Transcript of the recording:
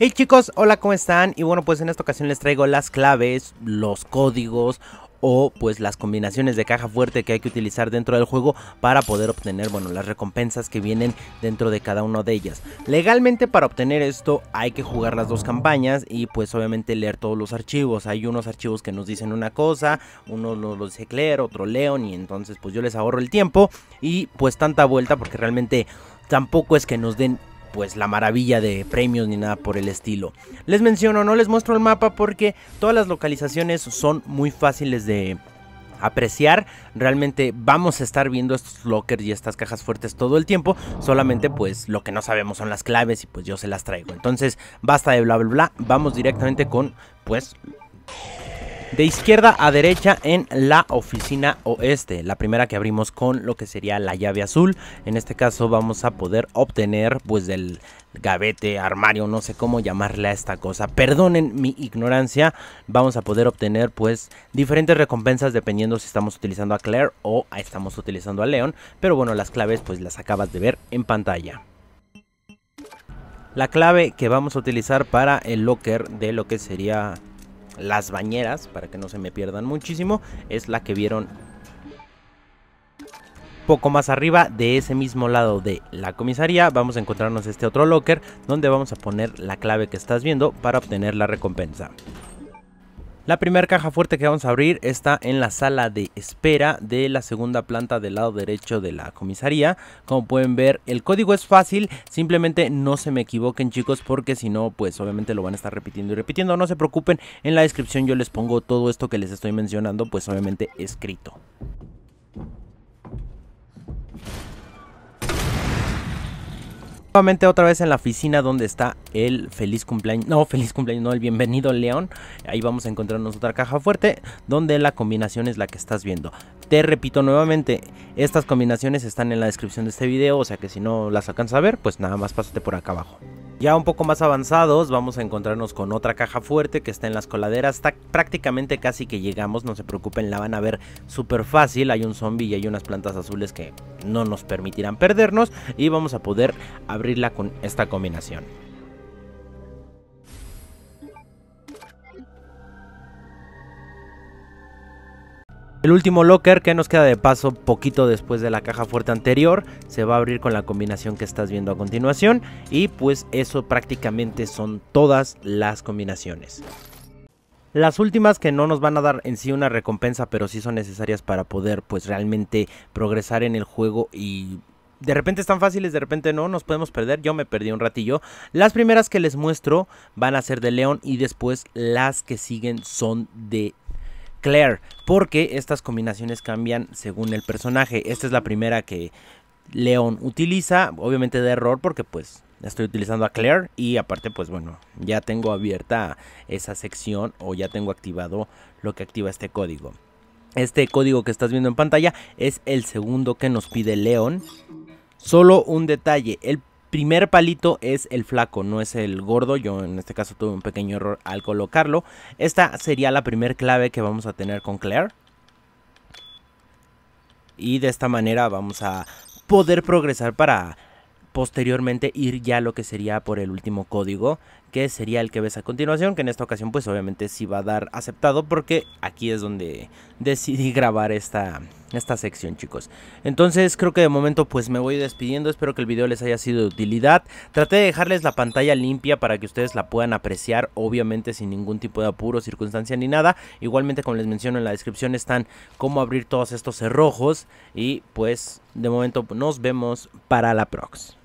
Hey chicos, hola, ¿cómo están? Y bueno, pues en esta ocasión les traigo las claves, los códigos o pues las combinaciones de caja fuerte que hay que utilizar dentro del juego para poder obtener, bueno, las recompensas que vienen dentro de cada una de ellas. Legalmente para obtener esto hay que jugar las dos campañas y pues obviamente leer todos los archivos. Hay unos archivos que nos dicen una cosa, uno lo dice Claire, otro Leon y entonces pues yo les ahorro el tiempo y pues tanta vuelta porque realmente tampoco es que nos den pues la maravilla de premios ni nada por el estilo. Les menciono, no les muestro el mapa porque todas las localizaciones son muy fáciles de apreciar. Realmente vamos a estar viendo estos lockers y estas cajas fuertes todo el tiempo. Solamente pues lo que no sabemos son las claves y pues yo se las traigo. Entonces basta de bla bla bla. Vamos directamente con pues de izquierda a derecha en la oficina oeste. La primera que abrimos con lo que sería la llave azul. En este caso vamos a poder obtener pues del gavete, armario, no sé cómo llamarle a esta cosa. Perdonen mi ignorancia. Vamos a poder obtener pues diferentes recompensas dependiendo si estamos utilizando a Claire o estamos utilizando a Leon. Pero bueno, las claves pues las acabas de ver en pantalla. La clave que vamos a utilizar para el locker de lo que sería las bañeras, para que no se me pierdan muchísimo, es la que vieron poco más arriba de ese mismo lado de la comisaría vamos a encontrarnos este otro locker donde vamos a poner la clave que estás viendo para obtener la recompensa. La primera caja fuerte que vamos a abrir está en la sala de espera de la segunda planta del lado derecho de la comisaría. Como pueden ver, el código es fácil, simplemente no se me equivoquen chicos porque si no, pues obviamente lo van a estar repitiendo y repitiendo. No se preocupen, en la descripción yo les pongo todo esto que les estoy mencionando, pues obviamente escrito. Nuevamente otra vez en la oficina donde está el feliz cumpleaños, no, feliz cumpleaños, no, el bienvenido León. Ahí vamos a encontrarnos otra caja fuerte donde la combinación es la que estás viendo. Te repito nuevamente, estas combinaciones están en la descripción de este video, o sea que si no las alcanzas a ver, pues nada más pásate por acá abajo. Ya un poco más avanzados vamos a encontrarnos con otra caja fuerte que está en las coladeras, está prácticamente casi que llegamos, no se preocupen, la van a ver súper fácil, hay un zombie y hay unas plantas azules que no nos permitirán perdernos y vamos a poder abrirla con esta combinación. El último locker que nos queda de paso poquito después de la caja fuerte anterior se va a abrir con la combinación que estás viendo a continuación y pues eso prácticamente son todas las combinaciones. Las últimas que no nos van a dar en sí una recompensa pero sí son necesarias para poder pues realmente progresar en el juego y de repente están fáciles, de repente no, nos podemos perder. Yo me perdí un ratillo. Las primeras que les muestro van a ser de León y después las que siguen son de Claire, porque estas combinaciones cambian según el personaje. Esta es la primera que Leon utiliza, obviamente de error porque pues estoy utilizando a Claire y aparte pues bueno, ya tengo abierta esa sección o ya tengo activado lo que activa este código. Este código que estás viendo en pantalla es el segundo que nos pide Leon. Solo un detalle, el primer palito es el flaco, no es el gordo. Yo en este caso tuve un pequeño error al colocarlo. Esta sería la primer clave que vamos a tener con Claire. Y de esta manera vamos a poder progresar para posteriormente ir ya lo que sería por el último código que sería el que ves a continuación, que en esta ocasión pues obviamente si va a dar aceptado porque aquí es donde decidí grabar esta, esta sección chicos. Entonces creo que de momento pues me voy despidiendo, espero que el video les haya sido de utilidad. Traté de dejarles la pantalla limpia para que ustedes la puedan apreciar, obviamente sin ningún tipo de apuro, circunstancia ni nada. Igualmente como les menciono en la descripción están cómo abrir todos estos cerrojos y pues de momento nos vemos para la prox.